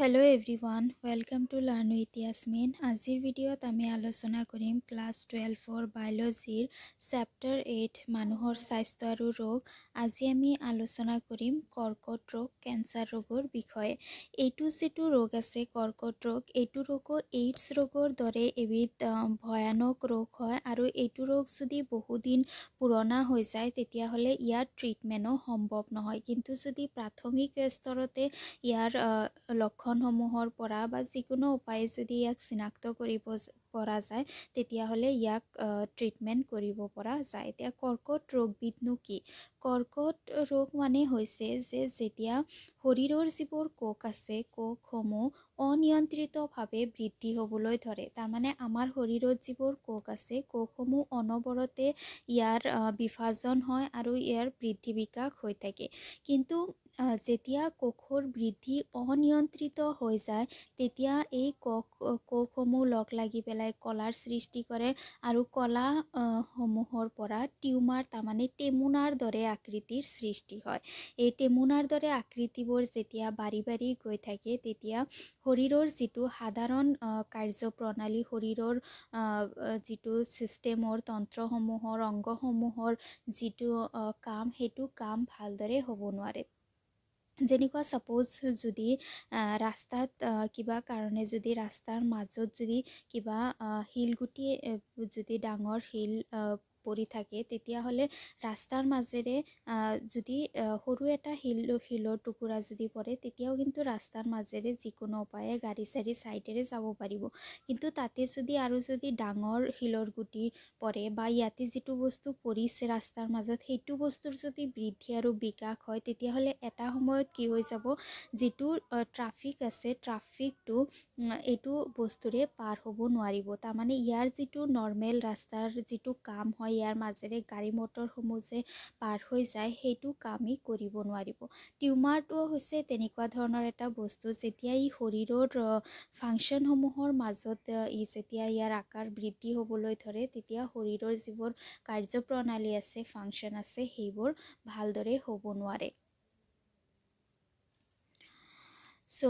hello' everyone welcome to learn with Yasmin আজিৰ ভিডিঅ'ত আমি আলোচনা কৰিম ক্লাছ টুৱেলভৰ বায়'লজিৰ চেপ্টাৰ এইট মানুহৰ স্বাস্থ্য আৰু ৰোগ আজি আমি আলোচনা কৰিম কৰ্কট ৰোগ কেঞ্চাৰ ৰোগৰ বিষয়ে এইটো যিটো ৰোগ আছে কৰ্কট ৰোগ এইটো ৰোগো এইডছ ৰোগৰ দৰে এবিধ ভয়ানক ৰোগ হয় আৰু এইটো ৰোগ যদি বহুদিন পুৰণা হৈ যায় তেতিয়াহ'লে ইয়াৰ ট্ৰিটমেণ্টো সম্ভৱ নহয় কিন্তু যদি প্ৰাথমিক স্তৰতে ইয়াৰ লক্ষ্য লক্ষণসমূহৰ পৰা বা যিকোনো উপায়ে যদি ইয়াক চিনাক্ত কৰিব পৰা যায় তেতিয়াহ'লে ইয়াক ট্ৰিটমেণ্ট কৰিব পৰা যায় এতিয়া কৰ্কট ৰোগবিধনো কি কৰ্কট ৰোগ মানে হৈছে যে যেতিয়া শৰীৰৰ যিবোৰ কোষ আছে কোষসমূহ অনিয়ন্ত্ৰিতভাৱে বৃদ্ধি হ'বলৈ ধৰে তাৰমানে আমাৰ শৰীৰত যিবোৰ কোষ আছে কোষসমূহ অনবৰতে ইয়াৰ বিভাজন হয় আৰু ইয়াৰ বৃদ্ধি বিকাশ হৈ থাকে কিন্তু যেতিয়া কোষৰ বৃদ্ধি অনিয়ন্ত্ৰিত হৈ যায় তেতিয়া এই কোষ কোষসমূহ লগ লাগি পেলাই কলাৰ সৃষ্টি কৰে আৰু কলা সমূহৰ পৰা টিউমাৰ তাৰমানে টেমুনাৰ দৰে আকৃতিৰ সৃষ্টি হয় এই টেমুনাৰ দৰে আকৃতিবোৰ যেতিয়া বাঢ়ি বাঢ়ি গৈ থাকে তেতিয়া শৰীৰৰ যিটো সাধাৰণ কাৰ্যপ্ৰণালী শৰীৰৰ যিটো ছিষ্টেমৰ তন্ত্ৰসমূহৰ অংগসমূহৰ যিটো কাম সেইটো কাম ভালদৰে হ'ব নোৱাৰে যেনেকুৱা ছাপ'জ যদি ৰাস্তাত কিবা কাৰণে যদি ৰাস্তাৰ মাজত যদি কিবা শিলগুটি যদি ডাঙৰ শিল পৰি থাকে তেতিয়াহ'লে ৰাস্তাৰ মাজেৰে যদি সৰু এটা শিল শিলৰ টুকুৰা যদি পৰে তেতিয়াও কিন্তু ৰাস্তাৰ মাজেৰে যিকোনো উপায়ে গাড়ী চাড়ী চাইডেৰে যাব পাৰিব কিন্তু তাতে যদি আৰু যদি ডাঙৰ শিলৰ গুটি পৰে বা ইয়াতে যিটো বস্তু পৰিছে ৰাস্তাৰ মাজত সেইটো বস্তুৰ যদি বৃদ্ধি আৰু বিকাশ হয় তেতিয়াহ'লে এটা সময়ত কি হৈ যাব যিটো ট্ৰাফিক আছে ট্ৰাফিকটো এইটো বস্তুৰে পাৰ হ'ব নোৱাৰিব তাৰমানে ইয়াৰ যিটো নৰ্মেল ৰাস্তাৰ যিটো কাম হয় ইয়াৰ মাজেৰে গাড়ী মটৰসমূহ যে পাৰ হৈ যায় সেইটো কামেই কৰিব নোৱাৰিব টিউমাৰটো হৈছে তেনেকুৱা ধৰণৰ এটা বস্তু যেতিয়া ই শৰীৰৰ ফাংচনসমূহৰ মাজত ই যেতিয়া ইয়াৰ আকাৰ বৃদ্ধি হ'বলৈ ধৰে তেতিয়া শৰীৰৰ যিবোৰ কাৰ্যপ্ৰণালী আছে ফাংচন আছে সেইবোৰ ভালদৰে হ'ব নোৱাৰে চ'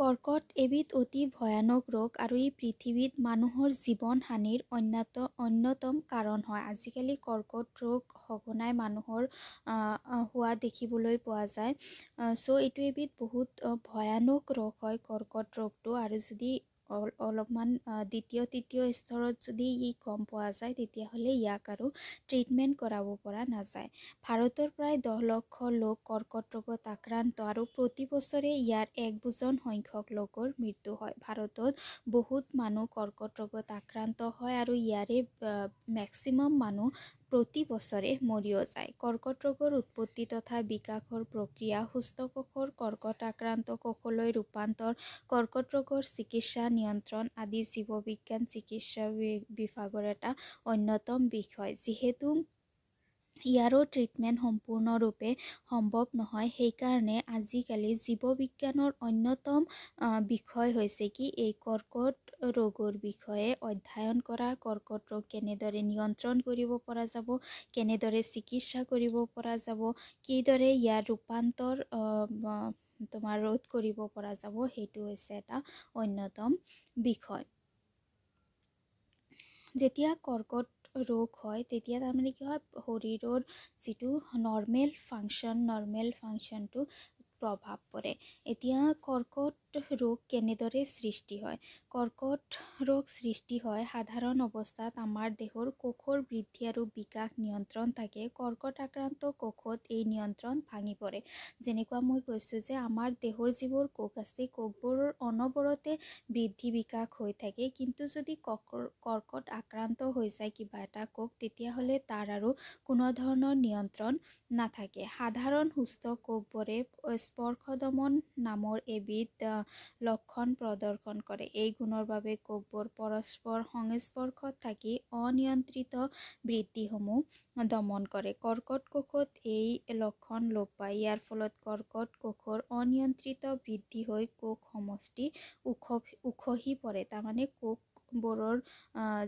কৰ্কট এবিধ অতি ভয়ানক ৰোগ আৰু ই পৃথিৱীত মানুহৰ জীৱন হানিৰ অন্যত অন্যতম কাৰণ হয় আজিকালি কৰ্কট ৰোগ সঘনাই মানুহৰ হোৱা দেখিবলৈ পোৱা যায় চ' এইটো এবিধ বহুত ভয়ানক ৰোগ হয় কৰ্কট ৰোগটো আৰু যদি অলপমান দ্বিতীয় তৃতীয় স্তৰত যদি ই কম পোৱা যায় তেতিয়াহ'লে ইয়াক আৰু ট্ৰিটমেণ্ট কৰাব পৰা নাযায় ভাৰতৰ প্ৰায় দহ লক্ষ লোক কৰ্কট ৰোগত আক্ৰান্ত আৰু প্ৰতি বছৰে ইয়াৰ এক একোজন সংখ্যক লোকৰ মৃত্যু হয় ভাৰতত বহুত মানুহ কৰ্কট ৰোগত আক্ৰান্ত হয় আৰু ইয়াৰে মেক্সিমাম মানুহ প্ৰতি বছৰে মৰিও যায় কৰ্কট ৰোগৰ উৎপত্তি তথা বিকাশৰ প্ৰক্ৰিয়া সুস্থ কোষৰ কৰ্কট আক্ৰান্ত কোষলৈ ৰূপান্তৰ কৰ্কট ৰোগৰ চিকিৎসা নিয়ন্ত্ৰণ আদি জীৱ বিজ্ঞান চিকিৎসা বিভাগৰ এটা অন্যতম বিষয় যিহেতু ইয়াৰো ট্ৰিটমেণ্ট সম্পূৰ্ণৰূপে সম্ভৱ নহয় সেইকাৰণে আজিকালি জীৱবিজ্ঞানৰ অন্যতম বিষয় হৈছে কি এই কৰ্কট ৰোগৰ বিষয়ে অধ্যয়ন কৰা কৰ্কট ৰোগ কেনেদৰে নিয়ন্ত্ৰণ কৰিব পৰা যাব কেনেদৰে চিকিৎসা কৰিব পৰা যাব কিদৰে ইয়াৰ ৰূপান্তৰ তোমাৰ ৰোধ কৰিব পৰা যাব সেইটো হৈছে এটা অন্যতম বিষয় যেতিয়া কৰ্কট ৰোগ হয় তেতিয়া তাৰমানে কি হয় শৰীৰৰ যিটো নৰ্মেল ফাংচন নৰ্মেল ফাংচনটো প্ৰভাৱ পৰে এতিয়া কৰ্কট ৰোগ কেনেদৰে সৃষ্টি হয় কৰ্কট ৰোগ সৃষ্টি হয় সাধাৰণ অৱস্থাত আমাৰ দেহৰ কোষৰ বৃদ্ধি আৰু বিকাশ নিয়ন্ত্ৰণ থাকে কৰ্কট আক্ৰান্ত কোষত এই নিয়ন্ত্ৰণ ভাঙি পৰে যেনেকুৱা মই কৈছোঁ যে আমাৰ দেহৰ যিবোৰ কোষ আছে কোষবোৰৰ অনবৰতে বৃদ্ধি বিকাশ হৈ থাকে কিন্তু যদি কৰ্কট আক্ৰান্ত হৈ যায় কিবা এটা কোষ তেতিয়াহ'লে তাৰ আৰু কোনো ধৰণৰ নিয়ন্ত্ৰণ নাথাকে সাধাৰণ সুস্থ কোষবোৰে স্পৰ্শদমন নামৰ এবিধ লক্ষণ প্ৰদৰ্শন কৰে এই গুণৰ বাবে কোষবোৰ পৰস্পৰ সংস্পৰ্শত থাকি অনিয়ন্ত্ৰিত বৃত্তিসমূহ দমন কৰে কৰ্কট কোষত এই লক্ষণ লোপ পায় ইয়াৰ ফলত কৰ্কট কোষৰ অনিয়ন্ত্ৰিত বৃদ্ধি হৈ কোষ সমষ্টি উখ উখহি পৰে তাৰমানে কোষ বোৰৰ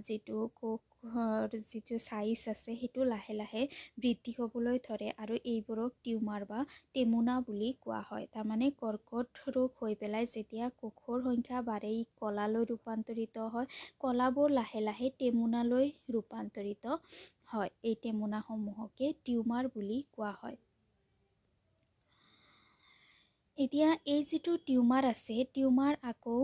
যিটো কোষৰ যিটো চাইজ আছে সেইটো লাহে লাহে বৃদ্ধি হ'বলৈ ধৰে আৰু এইবোৰক টিউমাৰ বা টেমুনা বুলি কোৱা হয় তাৰমানে কৰ্কট ৰোগ হৈ পেলাই যেতিয়া কোষৰ সংখ্যা বাঢ়ে ই কলালৈ ৰূপান্তৰিত হয় কলাবোৰ লাহে লাহে টেমুনালৈ ৰূপান্তৰিত হয় এই টেমুনাসমূহকে টিউমাৰ বুলি কোৱা হয় এতিয়া এই যিটো টিউমাৰ আছে টিউমাৰ আকৌ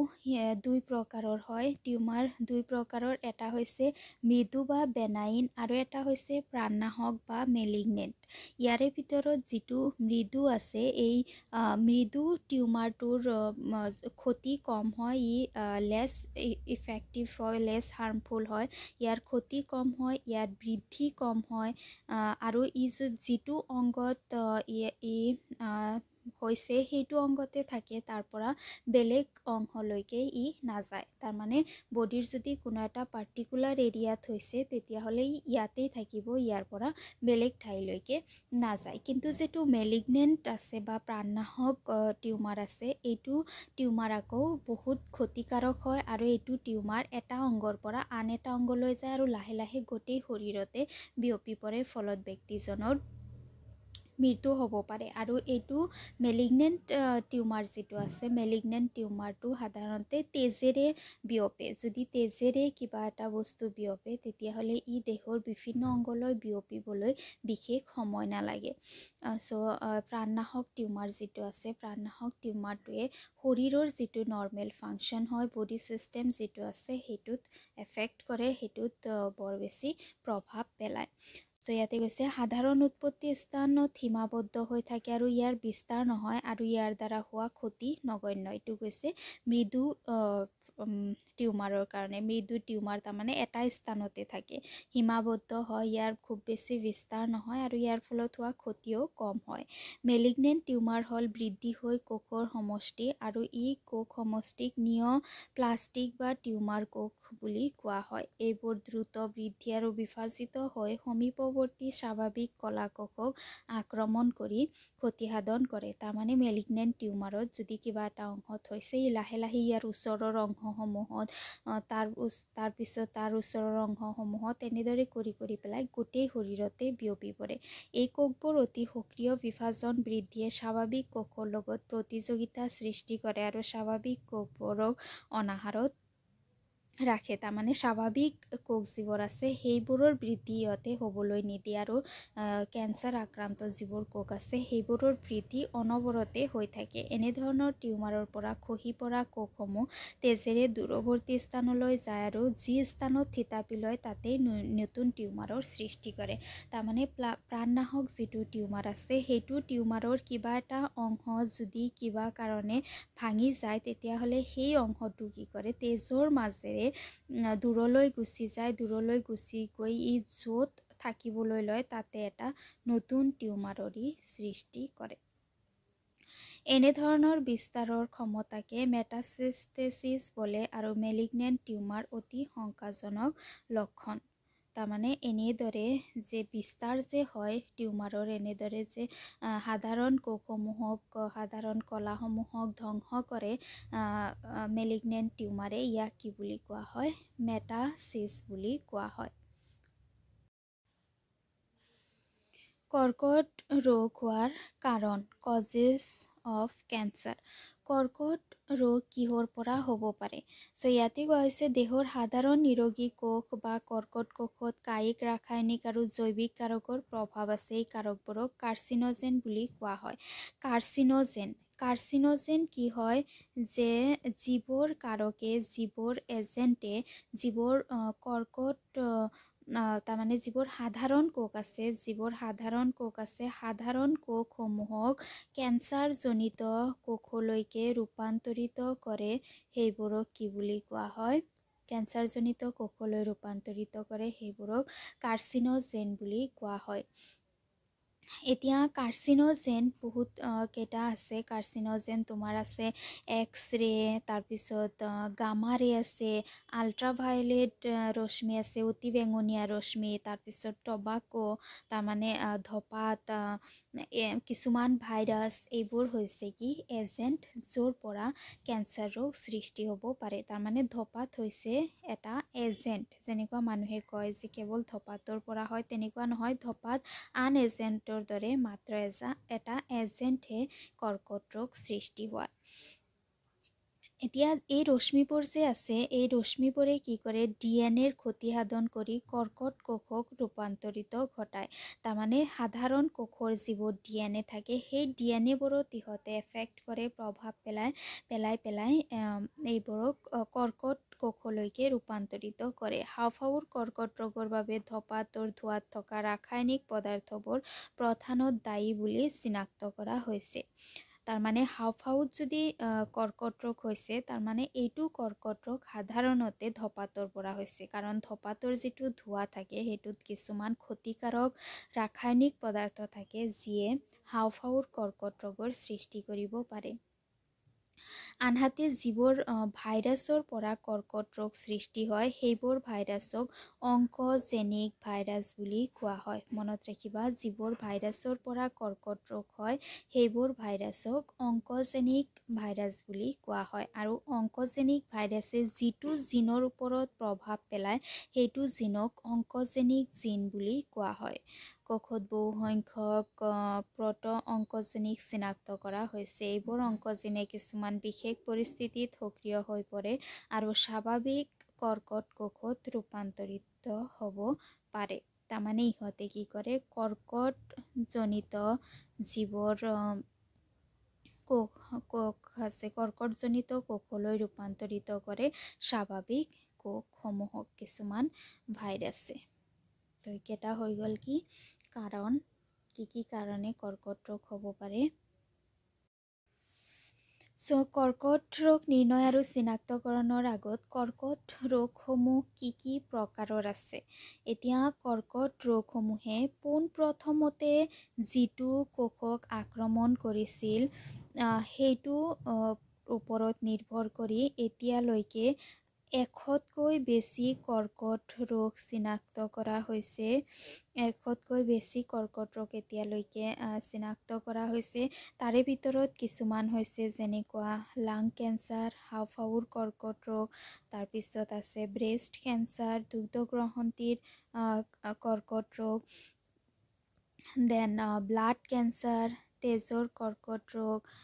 দুই প্ৰকাৰৰ হয় টিউমাৰ দুই প্ৰকাৰৰ এটা হৈছে মৃদু বা বেনাইন আৰু এটা হৈছে প্ৰাণনাশক বা মেলিগনেণ্ট ইয়াৰে ভিতৰত যিটো মৃদু আছে এই মৃদু টিউমাৰটোৰ ক্ষতি কম হয় ই লেছ ইফেক্টিভ e, হয় লেছ হাৰ্মফুল হয় ইয়াৰ ক্ষতি কম হয় ইয়াৰ বৃদ্ধি কম হয় আৰু ই যিটো অংগত ই হৈছে সেইটো অংগতে থাকে তাৰ পৰা বেলেগ অংশলৈকে ই নাযায় তাৰমানে বডিৰ যদি কোনো এটা পাৰ্টিকুলাৰ এৰিয়াত হৈছে তেতিয়াহ'লে ই ইয়াতেই থাকিব ইয়াৰ পৰা বেলেগ ঠাইলৈকে নাযায় কিন্তু যিটো মেলিগনেণ্ট আছে বা প্ৰাণনাশক টিউমাৰ আছে এইটো টিউমাৰ আকৌ বহুত ক্ষতিকাৰক হয় আৰু এইটো টিউমাৰ এটা অংগৰ পৰা আন এটা অংগলৈ যায় আৰু লাহে লাহে গোটেই শৰীৰতে বিয়পি পৰে ফলত ব্যক্তিজনৰ মৃত্যু হ'ব পাৰে আৰু এইটো মেলিগনেণ্ট টিউমাৰ যিটো আছে মেলিগনেণ্ট টিউমাৰটো সাধাৰণতে তেজেৰে বিয়পে যদি তেজেৰে কিবা এটা বস্তু বিয়পে তেতিয়াহ'লে ই দেহৰ বিভিন্ন অংগলৈ বিয়পিবলৈ বিশেষ সময় নালাগে চ' প্ৰাণনাশক টিউমাৰ যিটো আছে প্ৰাণনাশক টিউমাৰটোৱে শৰীৰৰ যিটো নৰ্মেল ফাংচন হয় বডি ছিষ্টেম যিটো আছে সেইটোত এফেক্ট কৰে সেইটোত বৰ বেছি প্ৰভাৱ পেলায় চ' ইয়াতে কৈছে সাধাৰণ উৎপত্তি স্থানত সীমাবদ্ধ হৈ থাকে আৰু ইয়াৰ বিস্তাৰ নহয় আৰু ইয়াৰ দ্বাৰা হোৱা ক্ষতি নগণ্য এইটো কৈছে মৃদু টিউমাৰৰ কাৰণে মৃদু টিউমাৰ তাৰমানে এটা স্থানতে থাকে সীমাবদ্ধ হয় ইয়াৰ খুব বেছি বিস্তাৰ নহয় আৰু ইয়াৰ ফলত হোৱা ক্ষতিও কম হয় মেলিগনেণ্ট টিউমাৰ হ'ল বৃদ্ধি হৈ কোষৰ সমষ্টি আৰু ই কোষ সমষ্টিক নিয় প্লাষ্টিক বা টিউমাৰ কোষ বুলি কোৱা হয় এইবোৰ দ্ৰুত বৃদ্ধি আৰু বিভাজিত হৈ সমীপৱৰ্তী স্বাভাৱিক কলা কোষক আক্ৰমণ কৰি ক্ষতিসাধন কৰে তাৰমানে মেলিগনেণ্ট টিউমাৰত যদি কিবা এটা অংশত হৈছে ই লাহে লাহে ইয়াৰ ওচৰৰ অংশ অংশসমূহত তাৰ তাৰপিছত তাৰ ওচৰৰ অংশসমূহত তেনেদৰে কৰি কৰি পেলাই গোটেই শৰীৰতে বিয়পি পৰে এই কোষবোৰ অতি সক্ৰিয় বিভাজন বৃদ্ধিয়ে স্বাভাৱিক কোষৰ লগত প্ৰতিযোগিতা সৃষ্টি কৰে আৰু স্বাভাৱিক কোষবোৰক অনাহাৰত ৰাখে তাৰমানে স্বাভাৱিক কোষ যিবোৰ আছে সেইবোৰৰ বৃদ্ধি ইয়াতে হ'বলৈ নিদিয়ে আৰু কেঞ্চাৰ আক্ৰান্ত যিবোৰ কোষ আছে সেইবোৰৰ বৃদ্ধি অনবৰতে হৈ থাকে এনেধৰণৰ টিউমাৰৰ পৰা খহি পৰা কোষসমূহ তেজেৰে দূৰৱৰ্তী স্থানলৈ যায় আৰু যি স্থানত থিতাপি লয় তাতে নতুন টিউমাৰৰ সৃষ্টি কৰে তাৰমানে প্লা প্ৰাণনাশক যিটো টিউমাৰ আছে সেইটো টিউমাৰৰ কিবা এটা অংশ যদি কিবা কাৰণে ভাঙি যায় তেতিয়াহ'লে সেই অংশটো কি কৰে তেজৰ মাজেৰে দূৰলৈ গুচি যায় দূৰলৈ গুচি গৈ ই য'ত থাকিবলৈ লয় তাতে এটা নতুন টিউমাৰৰি সৃষ্টি কৰে এনেধৰণৰ বিস্তাৰৰ ক্ষমতাকে মেটাচিষ্টেচিছ বোলে আৰু মেলিগনেণ্ট টিউমাৰ অতি শংকাজনক লক্ষণ তাৰমানে এনেদৰে যে বিস্তাৰ যে হয় টিউমাৰৰ এনেদৰে যে সাধাৰণ কোষসমূহক সাধাৰণ কলাসমূহক ধ্বংস কৰে মেলিগনেণ্ট টিউমাৰে ইয়াক কি বুলি কোৱা হয় মেটাচিছ বুলি কোৱা হয় কৰ্কট ৰোগ হোৱাৰ কাৰণ কজেছ অফ কেঞ্চাৰ কৰ্কট ৰোগ কিহৰ পৰা হ'ব পাৰে চ' ইয়াতে কোৱা হৈছে দেহৰ সাধাৰণ নিৰোগী কোষ বা কৰ্কট কোষত কায়িক ৰাসায়নিক আৰু জৈৱিক কাৰকৰ প্ৰভাৱ আছে এই কাৰকবোৰক কাৰ্চিনজেন বুলি কোৱা হয় কাৰ্চিনজেন কাৰ্চিনজেন কি হয় যে যিবোৰ কাৰকে যিবোৰ এজেণ্টে যিবোৰ কৰ্কট তাৰমানে যিবোৰ সাধাৰণ কোষ আছে যিবোৰ সাধাৰণ কোষ আছে সাধাৰণ কোষসমূহক কেঞ্চাৰজনিত কোষলৈকে ৰূপান্তৰিত কৰে সেইবোৰক কি বুলি কোৱা হয় কেঞ্চাৰজনিত কোষলৈ ৰূপান্তৰিত কৰে সেইবোৰক কাৰ্চিনজেন বুলি কোৱা হয় এতিয়া কাৰ্চিনজেন বহুত কেইটা আছে কাৰ্চিনজেন তোমাৰ আছে এক্স ৰে তাৰপিছত গামা ৰে আছে আল্ট্ৰাভায়লেট ৰশ্মি আছে অতি বেঙুনীয়া ৰশ্মি তাৰপিছত টবাকো তাৰমানে ধপাত কিছুমান ভাইৰাছ এইবোৰ হৈছে কি এজেণ্ট য'ৰ পৰা কেঞ্চাৰ ৰোগ সৃষ্টি হ'ব পাৰে তাৰমানে ধপাত হৈছে এটা এজেণ্ট যেনেকুৱা মানুহে কয় যে কেৱল ধপাতৰ পৰা হয় তেনেকুৱা নহয় ধপাত আন এজেণ্টৰ দৰে মাত্ৰ এজা এটা এজেণ্টহে কৰ্কট ৰোগ সৃষ্টি হোৱাৰ এতিয়া এই ৰশ্মিবোৰ যে আছে এই ৰশ্মিবোৰে কি কৰে ডি এন এৰ ক্ষতি সাধন কৰি কৰ্কট কোষক ৰূপান্তৰিত ঘটায় তাৰমানে সাধাৰণ কোষৰ যিবোৰ ডি এন এ থাকে সেই ডি এন এবোৰত ইহঁতে এফেক্ট কৰে প্ৰভাৱ পেলাই পেলাই পেলাই এইবোৰক কৰ্কট কোষলৈকে ৰূপান্তৰিত কৰে হাওঁফাওৰ কৰ্কট ৰোগৰ বাবে ধপাতৰ ধোঁৱাত থকা ৰাসায়নিক পদাৰ্থবোৰ প্ৰধানত দায়ী বুলি চিনাক্ত কৰা হৈছে তাৰমানে হাওফাওত যদি কৰ্কট ৰোগ হৈছে তাৰমানে এইটো কৰ্কট ৰোগ সাধাৰণতে ধপাতৰ পৰা হৈছে কাৰণ ধপাতৰ যিটো ধোঁৱা থাকে সেইটোত কিছুমান ক্ষতিকাৰক ৰাসায়নিক পদাৰ্থ থাকে যিয়ে হাওফাওৰ কৰ্কট ৰোগৰ সৃষ্টি কৰিব পাৰে আনহাতে যিবোৰ ভাইৰাছৰ পৰা কৰ্কট ৰোগ সৃষ্টি হয় সেইবোৰ ভাইৰাছক অংকজেনিক ভাইৰাছ বুলি কোৱা হয় মনত ৰাখিবা যিবোৰ ভাইৰাছৰ পৰা কৰ্কট ৰোগ হয় সেইবোৰ ভাইৰাছক অংকজেনিক ভাইৰাছ বুলি কোৱা হয় আৰু অংকজেনিক ভাইৰাছে যিটো জিনৰ ওপৰত প্ৰভাৱ পেলায় সেইটো জিনক অংকজেনিক জিন বুলি কোৱা হয় কৌষধ বহুসংখ্যক প্ৰত প্ৰট অংকজনীক চিনাক্ত কৰা হৈছে এইবোৰ অংকজেনে কিছুমান বিশেষ পৰিস্থিতিত সক্ৰিয় হৈ পৰে আৰু স্বাভাৱিক কৰ্কট কোষত ৰূপান্তৰিত হ'ব পাৰে তাৰমানে ইহঁতে কি কৰে কৰ্কটজনিত যিবোৰ কোষ কোষ আছে কৰ্কটজনিত কোষলৈ ৰূপান্তৰিত কৰে স্বাভাৱিক কোষসমূহক কিছুমান ভাইৰাছে সত্যকেটা হৈ গ'ল কি কাৰণ কি কি কাৰণে কৰ্কট ৰোগ হ'ব পাৰে চ' কৰ্কট ৰোগ নিৰ্ণয় আৰু চিনাক্তকৰণৰ আগত কৰ্কট ৰোগসমূহ কি কি প্ৰকাৰৰ আছে এতিয়া কৰ্কট ৰোগসমূহে পোন প্ৰথমতে যিটো কোষক আক্ৰমণ কৰিছিল সেইটো ওপৰত নিৰ্ভৰ কৰি এতিয়ালৈকে এশতকৈ বেছি কৰ্কট ৰোগ চিনাক্ত কৰা হৈছে এশতকৈ বেছি কৰ্কট ৰোগ এতিয়ালৈকে চিনাক্ত কৰা হৈছে তাৰে ভিতৰত কিছুমান হৈছে যেনেকুৱা লাং কেঞ্চাৰ হাওফাউৰ কৰ্কট ৰোগ তাৰপিছত আছে ব্ৰেষ্ট কেঞ্চাৰ দুগ্ধ দুগ্ধগ্ৰহন্তীৰ কৰ্কট ৰোগ দেন ব্লাড কেঞ্চাৰ তেজৰ কৰ্কট ৰোগ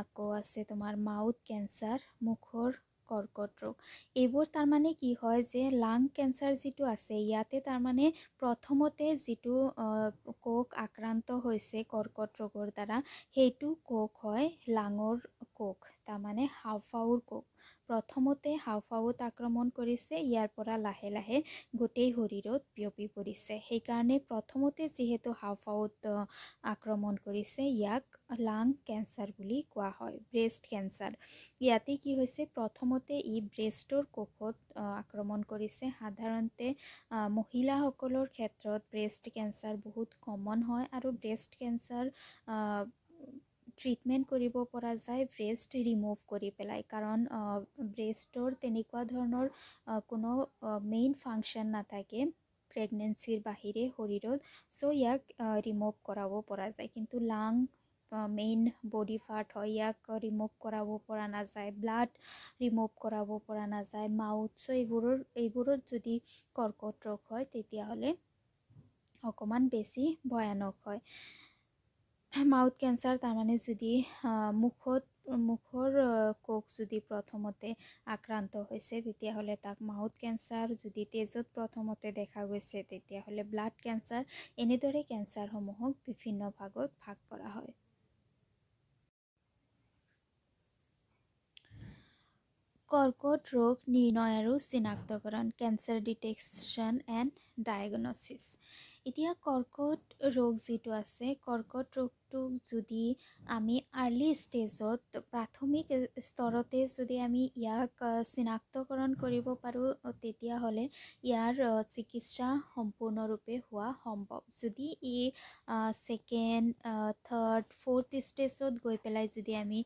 আকৌ আছে তোমাৰ মাউথ কেঞ্চাৰ মুখৰ কৰ্কট ৰোগ এইবোৰ তাৰমানে কি হয় যে লাং কেঞ্চাৰ যিটো আছে ইয়াতে তাৰমানে প্ৰথমতে যিটো কোক আক্ৰান্ত হৈছে কৰ্কট ৰোগৰ দ্বাৰা সেইটো কোক হয় লাঙৰ কোক তাৰমানে হাওফাউৰ কোক প্ৰথমতে হাওফাওত আক্ৰমণ কৰিছে ইয়াৰ পৰা লাহে লাহে গোটেই শৰীৰত বিয়পি পৰিছে সেইকাৰণে প্ৰথমতে যিহেতু হাওফাওত আক্ৰমণ কৰিছে ইয়াক লাং কেঞ্চাৰ বুলি কোৱা হয় ব্ৰেষ্ট কেঞ্চাৰ ইয়াতে কি হৈছে প্ৰথমতে ই ব্ৰেষ্টৰ কোষত আক্ৰমণ কৰিছে সাধাৰণতে মহিলাসকলৰ ক্ষেত্ৰত ব্ৰেষ্ট কেঞ্চাৰ বহুত কমন হয় আৰু ব্ৰেষ্ট কেঞ্চাৰ ট্ৰিটমেণ্ট কৰিব পৰা যায় ব্ৰেষ্ট ৰিমুভ কৰি পেলাই কাৰণ ব্ৰেষ্টৰ তেনেকুৱা ধৰণৰ কোনো মেইন ফাংচন নাথাকে প্ৰেগনেঞ্চিৰ বাহিৰে শৰীৰত চ' ইয়াক ৰিমুভ কৰাব পৰা যায় কিন্তু লাং মেইন বডি পাৰ্ট হয় ইয়াক ৰিমুভ কৰাব পৰা নাযায় ব্লাড ৰিমুভ কৰাব পৰা নাযায় মাউথ চ' এইবোৰৰ এইবোৰত যদি কৰ্কট ৰোগ হয় তেতিয়াহ'লে অকণমান বেছি ভয়ানক হয় মাউথ কেঞ্চাৰ তাৰমানে যদি মুখত মুখৰ কোষ যদি প্ৰথমতে আক্ৰান্ত হৈছে তেতিয়াহ'লে তাক মাউথ কেঞ্চাৰ যদি তেজত প্ৰথমতে দেখা গৈছে তেতিয়াহ'লে ব্লাড কেঞ্চাৰ এনেদৰে কেঞ্চাৰসমূহক বিভিন্ন ভাগত ভাগ কৰা হয় কৰ্কট ৰোগ নিৰ্ণয় আৰু চিনাক্তকৰণ কেঞ্চাৰ ডিটেকশ্যন এণ্ড ডায়েগনচিছ এতিয়া কৰ্কট ৰোগ যিটো আছে কৰ্কট ৰোগ ৰোগটোক যদি আমি আৰ্লি ষ্টেজত প্ৰাথমিক স্তৰতে যদি আমি ইয়াক চিনাক্তকৰণ কৰিব পাৰোঁ তেতিয়াহ'লে ইয়াৰ চিকিৎসা সম্পূৰ্ণৰূপে হোৱা সম্ভৱ যদি ই ছেকেণ্ড থাৰ্ড ফ'ৰ্থ ষ্টেজত গৈ পেলাই যদি আমি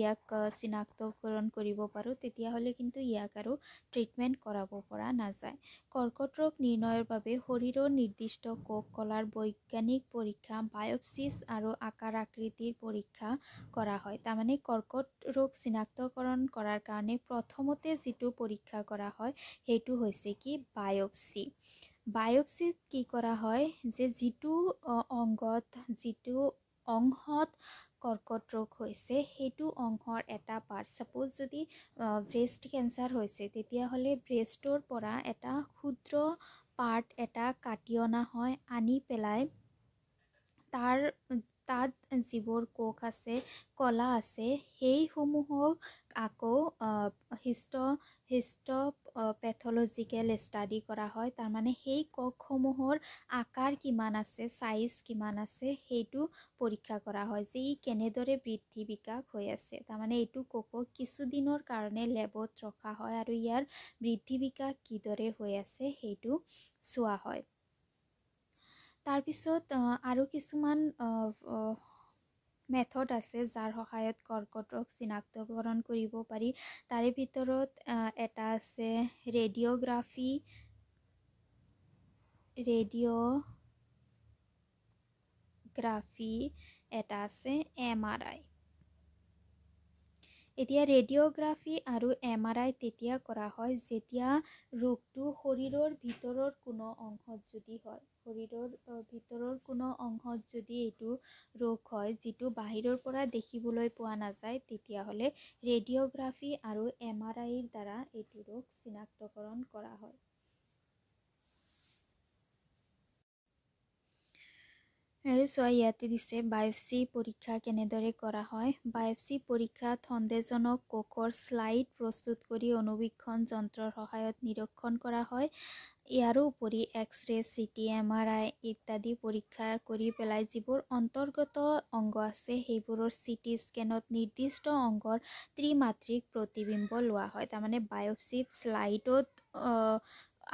ইয়াক চিনাক্তকৰণ কৰিব পাৰোঁ তেতিয়াহ'লে কিন্তু ইয়াক আৰু ট্ৰিটমেণ্ট কৰাব পৰা নাযায় কৰ্কট ৰোগ নিৰ্ণয়ৰ বাবে শৰীৰৰ নিৰ্দিষ্ট কোষ কলাৰ বৈজ্ঞানিক পৰীক্ষা বায়'পচিছ আৰু আকাৰ আকৃতিৰ পৰীক্ষা কৰা হয় তাৰমানে কৰ্কট ৰোগ চিনাক্তকৰণ কৰাৰ কাৰণে প্ৰথমতে যিটো পৰীক্ষা কৰা হয় সেইটো হৈছে কি বায়পচি বায়োপসিত কি কৰা হয় যে যিটো অংগত যিটো অংশত কৰ্কট ৰোগ হৈছে সেইটো অংশৰ এটা পাৰ্ট সাপোজ যদি ব্ৰেষ্ট কেঞ্চাৰ হৈছে তেতিয়াহলে ব্ৰেষ্টৰ পৰা এটা ক্ষুদ্ৰ পাৰ্ট এটা কাটি অনা হয় আনি পেলাই তাৰ তাত যিবোৰ কোষ আছে কলা আছে সেইসমূহক আকৌ হিষ্ট হিষ্ট পেথলজিকেল ষ্টাডি কৰা হয় তাৰমানে সেই কোষসমূহৰ আকাৰ কিমান আছে চাইজ কিমান আছে সেইটো পৰীক্ষা কৰা হয় যে ই কেনেদৰে বৃদ্ধি বিকাশ হৈ আছে তাৰমানে এইটো কোষক কিছুদিনৰ কাৰণে লেবত ৰখা হয় আৰু ইয়াৰ বৃদ্ধি বিকাশ কিদৰে হৈ আছে সেইটো চোৱা হয় তাৰপিছত আৰু কিছুমান মেথড আছে যাৰ সহায়ত কৰ্কট ৰোগ চিনাক্তকৰণ কৰিব পাৰি তাৰে ভিতৰত এটা আছে ৰেডিঅ'গ্ৰাফি ৰেডিঅ'গ্ৰাফি এটা আছে এম আৰ আই এতিয়া ৰেডিঅ'গ্ৰাফি আৰু এম আৰ আই তেতিয়া কৰা হয় যেতিয়া ৰোগটো শৰীৰৰ ভিতৰৰ কোনো অংশত যদি হয় শৰীৰৰ ভিতৰৰ কোনো অংশত যদি এইটো ৰোগ হয় যিটো বাহিৰৰ পৰা দেখিবলৈ পোৱা নাযায় তেতিয়াহ'লে ৰেডিঅ'গ্ৰাফী আৰু এম আৰ আইৰ দ্বাৰা এইটো ৰোগ চিনাক্তকৰণ কৰা হয় আৰু চোৱা ইয়াতে দিছে বায়'পচি পৰীক্ষা কেনেদৰে কৰা হয় বায়'পচি পৰীক্ষাত সন্দেহজনক কোষৰ শ্লাইড প্ৰস্তুত কৰি অনুবীক্ষণ যন্ত্ৰৰ সহায়ত নিৰীক্ষণ কৰা হয় ইয়াৰো উপৰি X ray C T M R I ইত্যাদি পৰীক্ষা কৰি পেলাই যিবোৰ অন্তৰ্গত অংগ আছে সেইবোৰৰ চি টি স্কেনত নিৰ্দিষ্ট অংগৰ ত্ৰিমাত্ৰিক প্ৰতিবিম্ব লোৱা হয় তাৰমানে বায়'চিট শ্লাইডত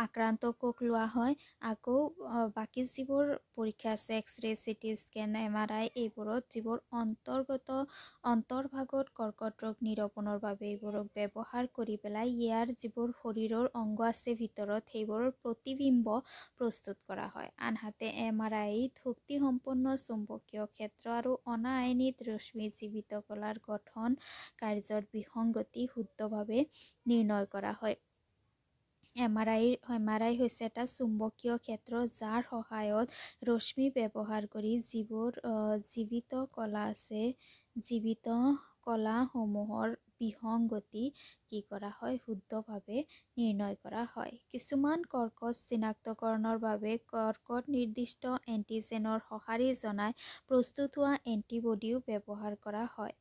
আক্ৰান্তকোক লোৱা হয় আকৌ বাকী যিবোৰ পৰীক্ষা আছে X ray C T scan M R I এইবোৰত যিবোৰ অন্তৰ্গত অন্তৰ্ভাগত কৰ্কট ৰোগ নিৰূপণৰ বাবে এইবোৰক ব্যৱহাৰ কৰি পেলাই ইয়াৰ যিবোৰ শৰীৰৰ অংগ আছে ভিতৰত সেইবোৰৰ প্ৰতিবিম্ব প্ৰস্তুত কৰা হয় আনহাতে এম আৰ আই শক্তিসম্পন্ন চুম্বকীয় ক্ষেত্ৰ আৰু অনায়নিত ৰশ্মি জীৱিত কলাৰ গঠন কাৰ্যত বিসংগতি শুদ্ধভাৱে নিৰ্ণয় কৰা হয় M R I M R I হৈছে এটা চুম্বকীয় ক্ষেত্ৰ যাৰ সহায়ত ৰশ্মি ব্যৱহাৰ কৰি যিবোৰ জীৱিত কলা আছে জীৱিত কলাসমূহৰ বিসংগতি কি কৰা হয় শুদ্ধভাৱে নিৰ্ণয় কৰা হয় কিছুমান কৰ্কট চিনাক্তকৰণৰ বাবে কৰ্কট নিৰ্দিষ্ট এণ্টিজেনৰ সঁহাৰি জনাই প্ৰস্তুত হোৱা এণ্টিবডিও ব্যৱহাৰ কৰা হয়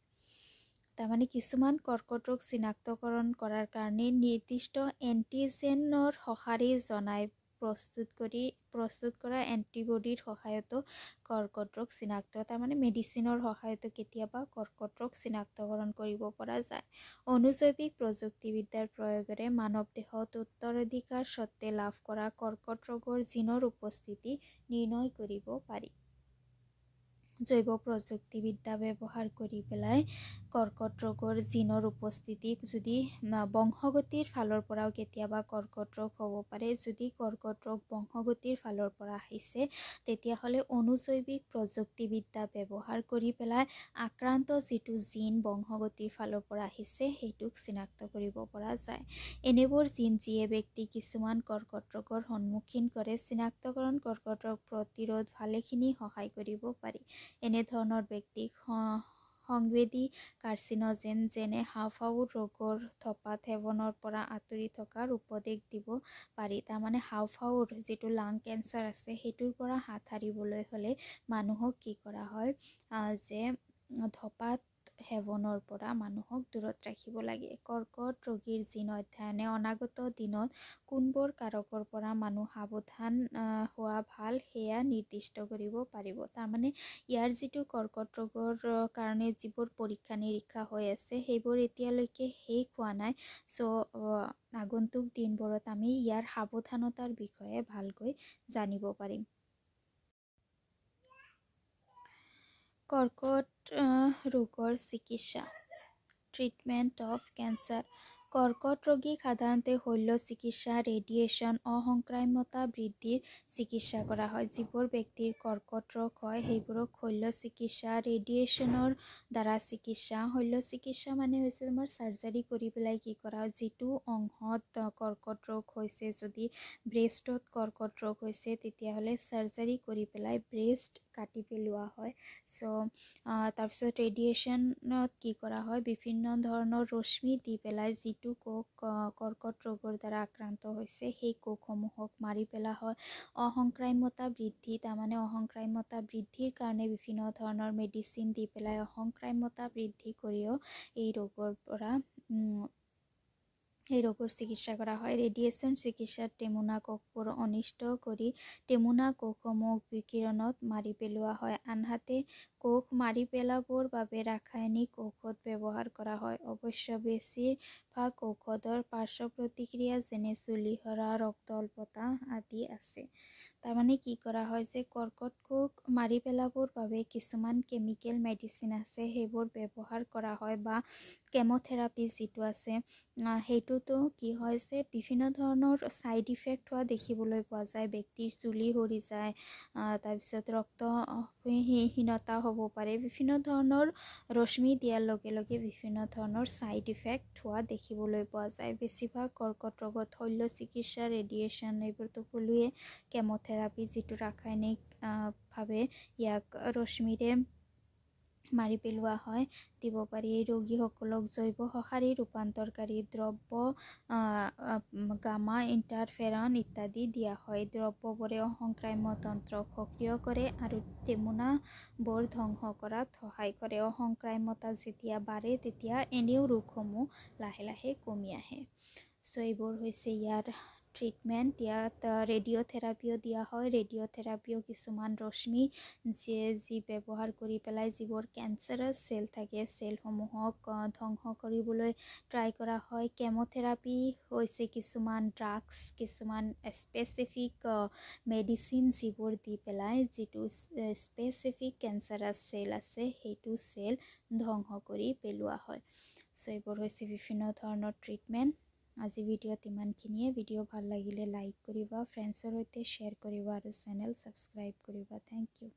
তাৰমানে কিছুমান কৰ্কট ৰোগ চিনাক্তকৰণ কৰাৰ কাৰণে নিৰ্দিষ্ট এণ্টিজেনৰ সঁহাৰি জনাই প্ৰস্তুত কৰি প্ৰস্তুত কৰা এণ্টিবডিৰ সহায়তো কৰ্কট ৰোগ চিনাক্ত তাৰমানে মেডিচিনৰ সহায়তো কেতিয়াবা কৰ্কট ৰোগ চিনাক্তকৰণ কৰিব পৰা যায় অনুজৈৱিক প্ৰযুক্তিবিদ্যাৰ প্ৰয়োগেৰে মানৱ দেহত উত্তৰাধিকাৰ স্বত্বে লাভ কৰা কৰ্কট ৰোগৰ জিনৰ উপস্থিতি নিৰ্ণয় কৰিব পাৰি জৈৱ প্ৰযুক্তিবিদ্যা ব্যৱহাৰ কৰি পেলাই কৰ্কট ৰোগৰ জিনৰ উপস্থিতিক যদি বংশগতিৰ ফালৰ পৰাও কেতিয়াবা কৰ্কট ৰোগ হ'ব পাৰে যদি কৰ্কট ৰোগ বংশগতিৰ ফালৰ পৰা আহিছে তেতিয়াহ'লে অনুজৈৱিক প্ৰযুক্তিবিদ্যা ব্যৱহাৰ কৰি পেলাই আক্ৰান্ত যিটো জিন বংশগতিৰ ফালৰ পৰা আহিছে সেইটোক চিনাক্ত কৰিব পৰা যায় এনেবোৰ জিন যিয়ে ব্যক্তি কিছুমান কৰ্কট ৰোগৰ সন্মুখীন কৰে চিনাক্তকৰণ কৰ্কট ৰোগ প্ৰতিৰোধ ভালেখিনি সহায় কৰিব পাৰি এনেধৰণৰ ব্যক্তিক সংবেদী কাৰ্চিনজেন যেনে হাওফাউ ৰোগৰ থপা সেৱনৰ পৰা আঁতৰি থকাৰ উপদেশ দিব পাৰি তাৰমানে হাওফাউৰ যিটো লাং কেঞ্চাৰ আছে সেইটোৰ পৰা হাত সাৰিবলৈ হ'লে মানুহক কি কৰা হয় যে ধপাত সেৱনৰ পৰা মানুহক দূৰত ৰাখিব লাগে কৰ্কট ৰোগীৰ জিন অধ্যয়নে অনাগত দিনত কোনবোৰ কাৰকৰ পৰা মানুহ সাৱধান হোৱা ভাল সেয়া নিৰ্দিষ্ট কৰিব পাৰিব তাৰমানে ইয়াৰ যিটো কৰ্কট ৰোগৰ কাৰণে যিবোৰ পৰীক্ষা নিৰীক্ষা হৈ আছে সেইবোৰ এতিয়ালৈকে শেষ হোৱা নাই চ' আগন্তুক দিনবোৰত আমি ইয়াৰ সাৱধানতাৰ বিষয়ে ভালকৈ জানিব পাৰিম কৰ্কট ৰোগৰ চিকিৎসা ট্ৰিটমেণ্ট অফ কেঞ্চাৰ কৰ্কট ৰোগীক সাধাৰণতে শল্য চিকিৎসা ৰেডিয়েশ্যন অসংক্ৰাম্যতা বৃদ্ধিৰ চিকিৎসা কৰা হয় যিবোৰ ব্যক্তিৰ কৰ্কট ৰোগ হয় সেইবোৰক শল্য চিকিৎসা ৰেডিয়েশ্যনৰ দ্বাৰা চিকিৎসা শল্য চিকিৎসা মানে হৈছে তোমাৰ চাৰ্জাৰী কৰি পেলাই কি কৰা হয় যিটো অংশত কৰ্কট ৰোগ হৈছে যদি ব্ৰেষ্টত কৰ্কট ৰোগ হৈছে তেতিয়াহ'লে চাৰ্জাৰী কৰি পেলাই ব্ৰেষ্ট কাটি পেলোৱা হয় চ' তাৰপিছত ৰেডিয়েশ্যনত কি কৰা হয় বিভিন্ন ধৰণৰ ৰশ্মি দি পেলাই যিটো কোষ কৰ্কট ৰোগৰ দ্বাৰা আক্ৰান্ত হৈছে সেই কোষসমূহক মাৰি পেলোৱা হয় অসংক্ৰাম্যতা বৃদ্ধি তাৰমানে অসংক্ৰাম্যতা বৃদ্ধিৰ কাৰণে বিভিন্ন ধৰণৰ মেডিচিন দি পেলাই অসংক্ৰাম্যতা বৃদ্ধি কৰিও এই ৰোগৰ পৰা এই রোগের চিকিৎসা করা হয় রেডিয়েশন চিকিৎসাত টেমুনা কোষবোৰ অনিষ্ট কৰি টেমুনা কোষসমূহ বিকিৰণত মাৰি পেলোৱা হয় আনহাতে কোষ মাৰি পেলাবৰ বাবে ৰাসায়নিক ঔষধ ব্যৱহাৰ কৰা হয় অৱশ্যে বেছিভাগ ঔষধৰ পাৰ্শ্ব প্ৰতিক্ৰিয়া যেনে চুলি সৰা ৰক্ত অল্পতা আদি আছে তাৰমানে কি কৰা হয় যে কৰ্কট কোষ মাৰি পেলাবৰ বাবে কিছুমান কেমিকেল মেডিচিন আছে সেইবোৰ ব্যৱহাৰ কৰা হয় বা কেম'থেৰাপি যিটো আছে সেইটোতো কি হয় যে বিভিন্ন ধৰণৰ ছাইড ইফেক্ট হোৱা দেখিবলৈ পোৱা যায় ব্যক্তিৰ চুলি সৰি যায় তাৰপিছত ৰক্তহীনতা হ'ব পাৰে বিভিন্ন ধৰণৰ ৰশ্মি দিয়াৰ লগে লগে বিভিন্ন ধৰণৰ ছাইড ইফেক্ট হোৱা দেখিবলৈ পোৱা যায় বেছিভাগ কৰ্কট ৰোগত শল্য চিকিৎসা ৰেডিয়েশ্যন এইবোৰতো সকলোৱে কেম'থেৰাপি যিটো ৰাসায়নিকভাৱে ইয়াক ৰশ্মিৰে মাৰি পেলোৱা হয় দিব পাৰি এই ৰোগীসকলক জৈৱ সঁহাৰী ৰূপান্তৰকাৰী দ্ৰব্য গামা ইণ্টাৰফেৰন ইত্যাদি দিয়া হয় দ্ৰব্যবোৰে অসংক্ৰাম্য তন্ত্ৰক সক্ৰিয় কৰে আৰু টেমোনাবোৰ ধ্বংস কৰাত সহায় কৰে অসংক্ৰাম্যতা যেতিয়া বাঢ়ে তেতিয়া এনেও ৰোগসমূহ লাহে লাহে কমি আহে চ' এইবোৰ হৈছে ইয়াৰ ট্ৰিটমেণ্ট ইয়াত ৰেডিঅ'থেৰাপিও দিয়া হয় ৰেডিঅ'থেৰাপিও কিছুমান ৰশ্মি যিয়ে যি ব্যৱহাৰ কৰি পেলাই যিবোৰ কেঞ্চাৰাছ চেল থাকে চেলসমূহক ধ্বংস কৰিবলৈ ট্ৰাই কৰা হয় কেম'থেৰাপি হৈছে কিছুমান ড্ৰাগছ কিছুমান স্পেচিফিক মেডিচিন যিবোৰ দি পেলাই যিটো স্পেচিফিক কেঞ্চাৰাছ চেল আছে সেইটো চেল ধ্বংস কৰি পেলোৱা হয় চ' এইবোৰ হৈছে বিভিন্ন ধৰণৰ ট্ৰিটমেণ্ট আজি ভিডিঅ'ত ইমানখিনিয়ে ভিডিঅ' ভাল লাগিলে লাইক কৰিব ফ্ৰেণ্ডছৰ সৈতে শ্বেয়াৰ কৰিব আৰু চেনেল ছাবস্ক্ৰাইব কৰিব থেংক ইউ